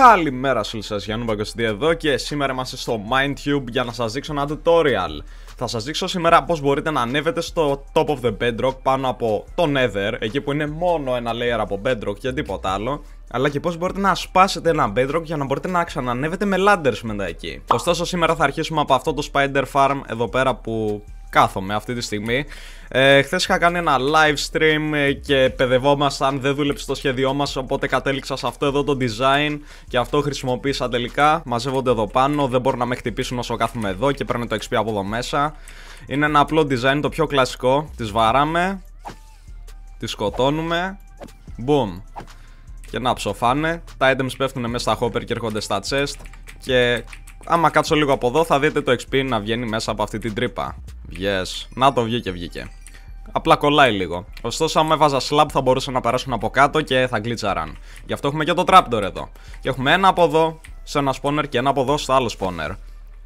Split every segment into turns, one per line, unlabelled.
Καλημέρα σε όλους σας, Γιάννου Παγκοστή εδώ και σήμερα είμαστε στο MindTube για να σας δείξω ένα tutorial Θα σας δείξω σήμερα πως μπορείτε να ανέβετε στο top of the bedrock πάνω από το nether Εκεί που είναι μόνο ένα layer από bedrock και τίποτα άλλο αλλά και πώς μπορείτε να σπάσετε ένα bedrock για να μπορείτε να ξανανεύετε με ladders μετά εκεί. Ωστόσο, σήμερα θα αρχίσουμε από αυτό το spider farm εδώ πέρα που κάθομαι αυτή τη στιγμή. Ε, Χθες είχα κάνει ένα live stream ε, και παιδευόμασταν, δεν δούλεψε το σχέδιό μας. Οπότε κατέληξα σε αυτό εδώ το design και αυτό χρησιμοποίησα τελικά. Μαζεύονται εδώ πάνω, δεν μπορούν να με χτυπήσουν όσο κάθομαι εδώ και παίρνουν το XP από εδώ μέσα. Είναι ένα απλό design, το πιο κλασικό. Τη βαράμε, Τη σκοτώνουμε, boom. Και να ψοφάνε, τα items πέφτουν μέσα στα hopper και έρχονται στα chest και άμα κάτσω λίγο από εδώ θα δείτε το XP να βγαίνει μέσα από αυτή την τρύπα. Yes, να το βγήκε βγήκε. Απλά κολλάει λίγο. Ωστόσο, άμα έβαζα slab θα μπορούσαν να περάσουν από κάτω και θα γκλίτσαραν. Γι' αυτό έχουμε και το trapdoor εδώ. Και έχουμε ένα από εδώ σε ένα spawner και ένα από εδώ στο άλλο spawner.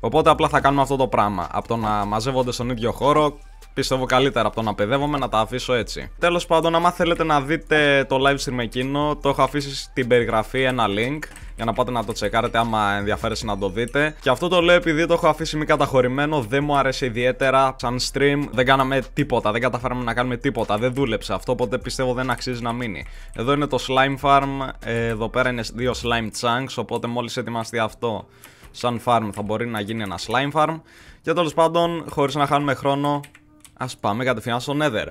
Οπότε απλά θα κάνουμε αυτό το πράγμα. Από το να μαζεύονται στον ίδιο χώρο, πιστεύω καλύτερα από το να παιδεύομαι να τα αφήσω έτσι. Τέλος πάντων, άμα θέλετε να δείτε το live stream εκείνο, το έχω αφήσει στην περιγραφή ένα link για να πάτε να το τσεκάρετε άμα ενδιαφέρεστε να το δείτε. Και αυτό το λέω επειδή το έχω αφήσει μη καταχωρημένο, δεν μου άρεσε ιδιαίτερα. Σαν stream δεν κάναμε τίποτα, δεν καταφέραμε να κάνουμε τίποτα, δεν δούλεψε αυτό, οπότε πιστεύω δεν αξίζει να μείνει. Εδώ είναι το slime farm, ε, εδώ πέρα είναι δύο slime chunks, οπότε μόλις ετοιμαστεί αυτό σαν farm θα μπορεί να γίνει ένα slime farm. Και τέλος πάντων, χωρίς να χάνουμε χρόνο, ας πάμε κατευθείαν στο nether.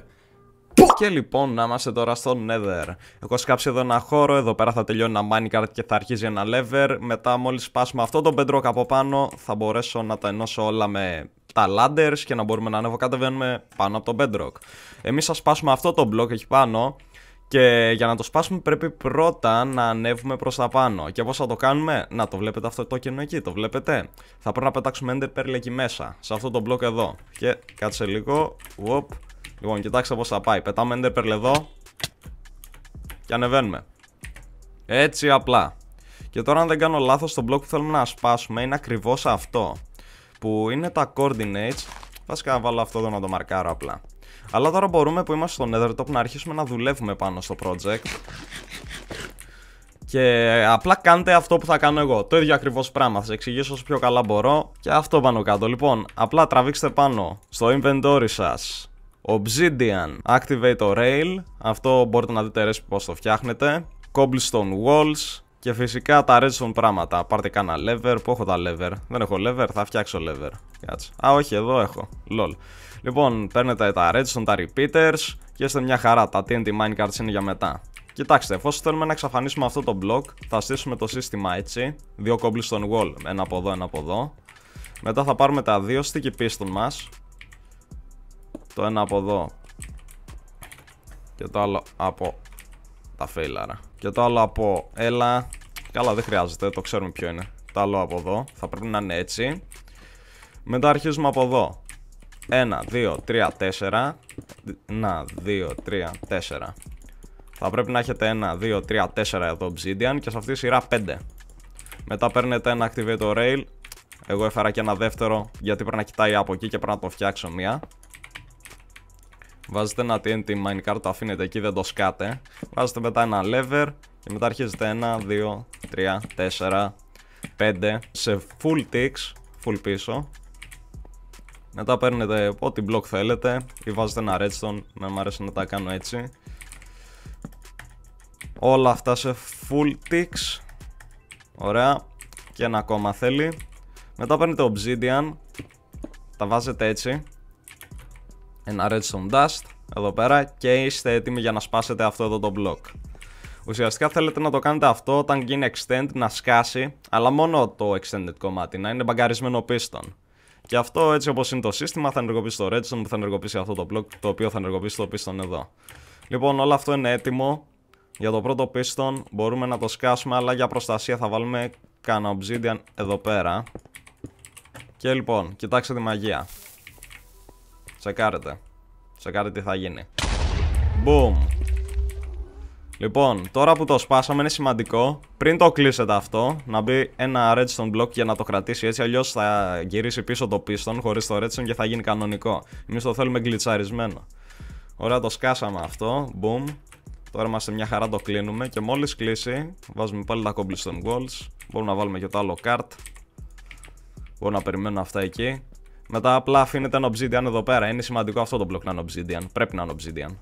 Και λοιπόν, να είμαστε τώρα στο Nether. Έχω σκάψει εδώ ένα χώρο, εδώ πέρα θα τελειώνει ένα minecart και θα αρχίζει ένα lever. Μετά, μόλις σπάσουμε αυτό το bedrock από πάνω, θα μπορέσω να τα ενώσω όλα με τα ladders και να μπορούμε να ανέβω Κατεβαίνουμε πάνω από το bedrock. Εμείς θα σπάσουμε αυτό το μπλοκ εκεί πάνω. Και για να το σπάσουμε πρέπει πρώτα να ανέβουμε προς τα πάνω Και πώς θα το κάνουμε, να το βλέπετε αυτό το κενό εκεί, το βλέπετε Θα πρέπει να πετάξουμε ender pearl εκεί μέσα, σε αυτό το μπλοκ εδώ Και κάτσε λίγο, Οπ. Λοιπόν, κοιτάξτε πώς θα πάει. Πετάμε ender εδώ και ανεβαίνουμε. Έτσι απλά. Και τώρα, αν δεν κάνω λάθος, το block που θέλουμε να σπάσουμε είναι ακριβώς αυτό. Που είναι τα coordinates. Βασικά, βάλω αυτό εδώ να το μαρκάρω απλά. Αλλά τώρα μπορούμε που είμαστε στο Nethertop να αρχίσουμε να δουλεύουμε πάνω στο project. Και απλά κάντε αυτό που θα κάνω εγώ. Το ίδιο ακριβώς πράγμα. Θα σα εξηγήσω όσο πιο καλά μπορώ. Και αυτό πάνω κάτω. Λοιπόν, απλά τραβήξτε πάνω στο inventory σας Obsidian, Activate the Rail, αυτό μπορείτε να δείτε ρέσπι πώς το φτιάχνετε, Cobblestone Walls και φυσικά τα redstone πράγματα. Πάρτε κάνα lever, που έχω τα lever. Δεν έχω lever, θα φτιάξω lever. Κάτσε. Α, όχι, εδώ έχω. Lol. Λοιπόν, παίρνετε τα redstone, τα repeaters και είστε μια χαρά. Τα TNT minecarts είναι για μετά. Κοιτάξτε, εφόσον θέλουμε να εξαφανίσουμε αυτό το block, θα στήσουμε το σύστημα έτσι. Δύο Cobblestone wall, ένα από εδώ, ένα από εδώ. Μετά θα πάρουμε τα δύο sticky piston μας το ένα από εδώ Και το άλλο από τα φέιλαρα Και το άλλο από έλα Καλά δεν χρειάζεται το ξέρουμε ποιο είναι Το άλλο από εδώ θα πρέπει να είναι έτσι Μετά αρχίζουμε από εδώ 1, 2, 3, 4 Να, 2, 3, 4 Θα πρέπει να έχετε 1, 2, 3, 4 εδώ obsidian Και σε αυτή τη σειρά 5 Μετά παίρνετε ένα activator rail Εγώ έφερα και ένα δεύτερο Γιατί πρέπει να κοιτάει από εκεί και πρέπει να το φτιάξω μία Βάζετε ένα TNT minecart, το αφήνετε εκεί, δεν το σκάτε. Βάζετε μετά ένα lever και μετά αρχίζετε 1, 2, 3, 4, 5. Σε full ticks, full πίσω. Μετά παίρνετε ό,τι block θέλετε ή βάζετε ένα redstone, με μου αρέσει να τα κάνω έτσι. Όλα αυτά σε full ticks. Ωραία. Και ένα ακόμα θέλει. Μετά παίρνετε obsidian. Τα βάζετε έτσι ένα redstone dust εδώ πέρα και είστε έτοιμοι για να σπάσετε αυτό εδώ το block. Ουσιαστικά θέλετε να το κάνετε αυτό όταν γίνει extend να σκάσει, αλλά μόνο το extended κομμάτι, να είναι μπαγκαρισμένο πίστον. Και αυτό έτσι όπως είναι το σύστημα θα ενεργοποιήσει το redstone που θα ενεργοποιήσει αυτό το block το οποίο θα ενεργοποιήσει το πίστον εδώ. Λοιπόν όλο αυτό είναι έτοιμο. Για το πρώτο πίστον μπορούμε να το σκάσουμε αλλά για προστασία θα βάλουμε κάνα obsidian εδώ πέρα. Και λοιπόν, κοιτάξτε τη μαγεία. Τσεκάρετε. Σε κάτι τι θα γίνει. Boom. Λοιπόν, τώρα που το σπάσαμε είναι σημαντικό πριν το κλείσετε αυτό να μπει ένα redstone block για να το κρατήσει έτσι αλλιώς θα γυρίσει πίσω το piston χωρίς το redstone και θα γίνει κανονικό. Εμείς το θέλουμε γκλιτσαρισμένο. Ωραία το σκάσαμε αυτό, boom. Τώρα είμαστε μια χαρά το κλείνουμε και μόλις κλείσει βάζουμε πάλι τα cobblestone walls. Μπορούμε να βάλουμε και το άλλο cart. Μπορούμε να περιμένουμε αυτά εκεί. Μετά απλά αφήνεται ένα obsidian εδώ πέρα. Είναι σημαντικό αυτό το μπλοκ να είναι obsidian. Πρέπει να είναι obsidian.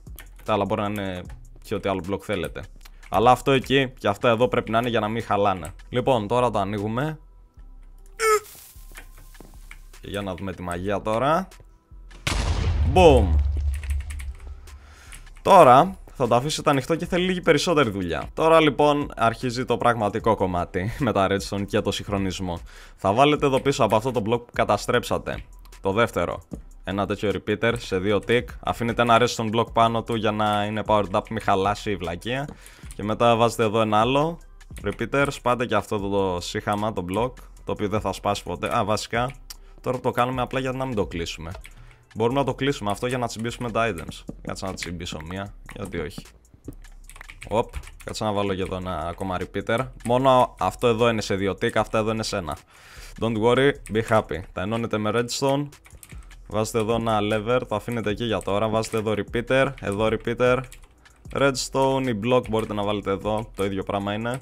Τα άλλα μπορεί να είναι και ό,τι άλλο μπλοκ θέλετε. Αλλά αυτό εκεί και αυτό εδώ πρέπει να είναι για να μην χαλάνε. Λοιπόν, τώρα το ανοίγουμε. Και για να δούμε τη μαγεία τώρα. Boom. Τώρα θα το αφήσετε ανοιχτό και θέλει λίγη περισσότερη δουλειά. Τώρα λοιπόν αρχίζει το πραγματικό κομμάτι με τα redstone και το συγχρονισμό. Θα βάλετε εδώ πίσω από αυτό το block που καταστρέψατε. Το δεύτερο. Ένα τέτοιο repeater σε δύο tick. Αφήνετε ένα redstone block πάνω του για να είναι powered up, μην χαλάσει η βλακεία. Και μετά βάζετε εδώ ένα άλλο repeater. Σπάτε και αυτό το σύχαμα, το block. Το οποίο δεν θα σπάσει ποτέ. Α, βασικά τώρα το κάνουμε απλά για να μην το κλείσουμε. Μπορούμε να το κλείσουμε αυτό για να τσιμπήσουμε τα items. Κάτσε να τσιμπήσω μία, γιατί όχι. Οπ, κάτσε να βάλω και εδώ ένα ακόμα repeater. Μόνο αυτό εδώ είναι σε δύο tick, αυτά εδώ είναι σε ένα. Don't worry, be happy. Τα ενώνετε με redstone. Βάζετε εδώ ένα lever, το αφήνετε εκεί για τώρα. Βάζετε εδώ repeater, εδώ repeater. Redstone ή block μπορείτε να βάλετε εδώ, το ίδιο πράγμα είναι.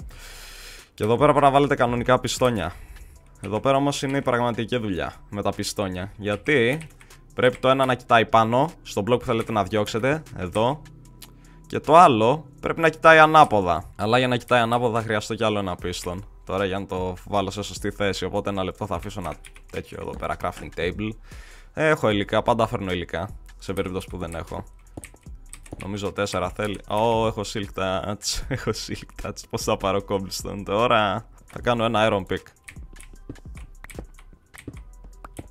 Και εδώ πέρα πρέπει να βάλετε κανονικά πιστόνια. Εδώ πέρα όμως είναι η πραγματική δουλειά με τα πιστόνια. Γιατί Πρέπει το ένα να κοιτάει πάνω, στον μπλοκ που θέλετε να διώξετε, εδώ. Και το άλλο πρέπει να κοιτάει ανάποδα. Αλλά για να κοιτάει ανάποδα θα χρειαστώ κι άλλο ένα πίστον. Τώρα για να το βάλω σε σωστή θέση, οπότε ένα λεπτό θα αφήσω ένα τέτοιο εδώ πέρα crafting table. Έχω υλικά, πάντα φέρνω υλικά, σε περίπτωση που δεν έχω. Νομίζω 4 θέλει. Ω, έχω silk touch. έχω silk touch. Πώς θα πάρω cobblestone τώρα. Θα κάνω ένα iron pick.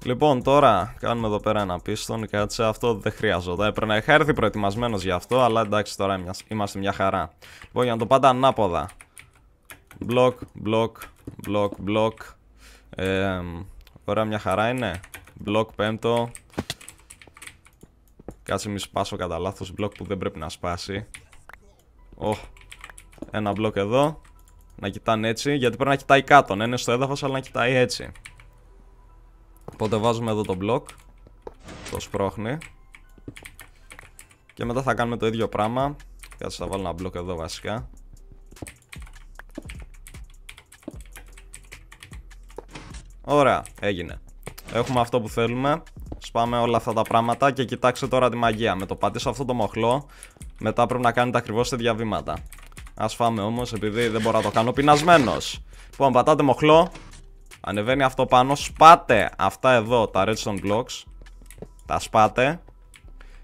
Λοιπόν, τώρα κάνουμε εδώ πέρα ένα πίστον. Κάτσε, αυτό δεν χρειαζόταν. Έπρεπε να είχα έρθει προετοιμασμένος γι' αυτό, αλλά εντάξει, τώρα είμαστε μια χαρά. Λοιπόν, για να το πάντα ανάποδα. Μπλοκ, μπλοκ, μπλοκ, μπλοκ. Ε, ωραία, μια χαρά είναι. Μπλοκ πέμπτο. Κάτσε, μη σπάσω κατά λάθος μπλοκ που δεν πρέπει να σπάσει. Ένα μπλοκ εδώ. Να κοιτάνε έτσι, γιατί πρέπει να κοιτάει κάτω. Να είναι στο έδαφος, αλλά να κοιτάει έτσι. Οπότε βάζουμε εδώ το μπλοκ Το σπρώχνει Και μετά θα κάνουμε το ίδιο πράγμα Κάτσε θα βάλω ένα μπλοκ εδώ βασικά Ωραία, έγινε Έχουμε αυτό που θέλουμε Σπάμε όλα αυτά τα πράγματα και κοιτάξτε τώρα τη μαγεία Με το πατήσω αυτό το μοχλό Μετά πρέπει να κάνετε ακριβώς τα βήματα Ας φάμε όμως επειδή δεν μπορώ να το κάνω πεινασμένος Λοιπόν πατάτε μοχλό Ανεβαίνει αυτό πάνω, σπάτε αυτά εδώ τα redstone blocks Τα σπάτε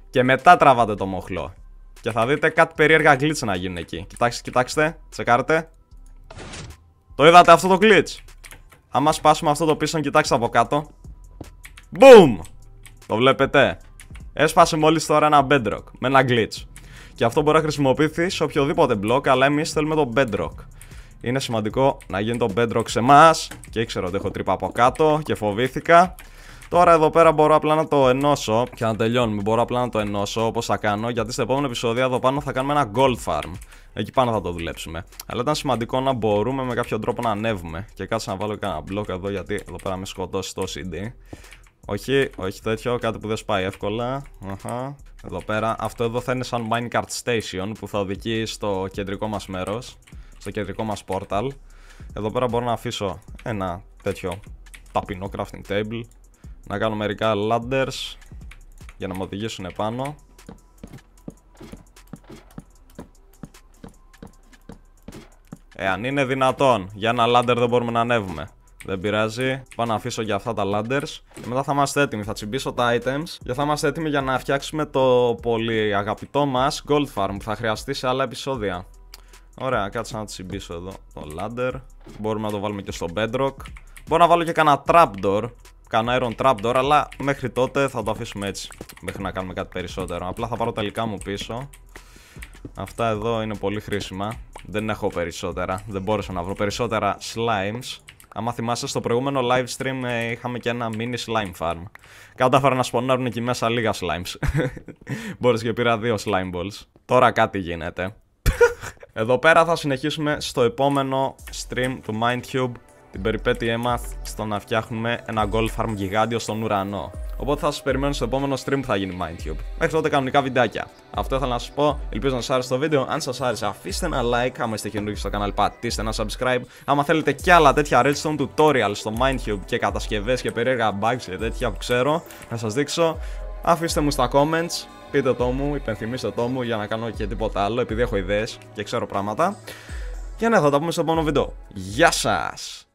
Και μετά τραβάτε το μοχλό Και θα δείτε κάτι περίεργα glitch να γίνει εκεί Κοιτάξτε, κοιτάξτε, τσεκάρετε. Το είδατε αυτό το glitch Άμα σπάσουμε αυτό το πίσω, κοιτάξτε από κάτω Boom! Το βλέπετε Έσπασε μόλις τώρα ένα bedrock με ένα glitch Και αυτό μπορεί να χρησιμοποιηθεί σε οποιοδήποτε block Αλλά εμείς θέλουμε το bedrock είναι σημαντικό να γίνει το bedrock σε εμάς. Και ήξερα ότι έχω τρύπα από κάτω και φοβήθηκα. Τώρα εδώ πέρα μπορώ απλά να το ενώσω και να τελειώνουμε. Μπορώ απλά να το ενώσω όπως θα κάνω, γιατί στο επόμενο επεισόδιο εδώ πάνω θα κάνουμε ένα gold farm. Εκεί πάνω θα το δουλέψουμε. Αλλά ήταν σημαντικό να μπορούμε με κάποιο τρόπο να ανέβουμε. Και κάτσε να βάλω και ένα μπλοκ εδώ, γιατί εδώ πέρα με σκοτώσει το CD. Όχι, όχι τέτοιο, κάτι που δεν σπάει εύκολα. Αχα. Εδώ πέρα, αυτό εδώ θα είναι σαν minecart station που θα οδηγεί στο κεντρικό μας μέρος στο κεντρικό μας πόρταλ. Εδώ πέρα μπορώ να αφήσω ένα τέτοιο ταπεινό crafting table, να κάνω μερικά ladders για να μου οδηγήσουν επάνω. Εάν είναι δυνατόν, για ένα ladder δεν μπορούμε να ανέβουμε. Δεν πειράζει, πάω να αφήσω για αυτά τα ladders Και μετά θα είμαστε έτοιμοι, θα τσιμπήσω τα items Και θα είμαστε έτοιμοι για να φτιάξουμε το πολύ αγαπητό μας gold farm που θα χρειαστεί σε άλλα επεισόδια Ωραία, κάτσε να τσιμπήσω εδώ. Το ladder. Μπορούμε να το βάλουμε και στο bedrock. Μπορώ να βάλω και κανένα trapdoor. Κανένα iron trapdoor, αλλά μέχρι τότε θα το αφήσουμε έτσι. Μέχρι να κάνουμε κάτι περισσότερο. Απλά θα πάρω τα υλικά μου πίσω. Αυτά εδώ είναι πολύ χρήσιμα. Δεν έχω περισσότερα. Δεν μπόρεσα να βρω περισσότερα slimes. Αν θυμάσαι στο προηγούμενο live stream ε, είχαμε και ένα mini slime farm. Κατάφερα να σπονάρουν εκεί μέσα λίγα slimes. Μπορείς και πήρα δύο slime balls. Τώρα κάτι γίνεται. Εδώ πέρα θα συνεχίσουμε στο επόμενο stream του MindTube την περιπέτειά μα στο να φτιάχνουμε ένα gold farm γιγάντιο στον ουρανό. Οπότε θα σας περιμένω στο επόμενο stream που θα γίνει MindTube. Μέχρι τότε κανονικά βιντεάκια. Αυτό ήθελα να σας πω. Ελπίζω να σας άρεσε το βίντεο. Αν σας άρεσε, αφήστε ένα like. Άμα είστε καινούργιοι στο κανάλι, πατήστε ένα subscribe. Αν θέλετε κι άλλα τέτοια redstone tutorial στο MindTube και κατασκευές και περίεργα bugs και τέτοια που ξέρω να σας δείξω, αφήστε μου στα comments πείτε το μου, υπενθυμίστε το μου για να κάνω και τίποτα άλλο επειδή έχω ιδέες και ξέρω πράγματα. Και ναι, θα τα πούμε στο επόμενο βίντεο. Γεια σας!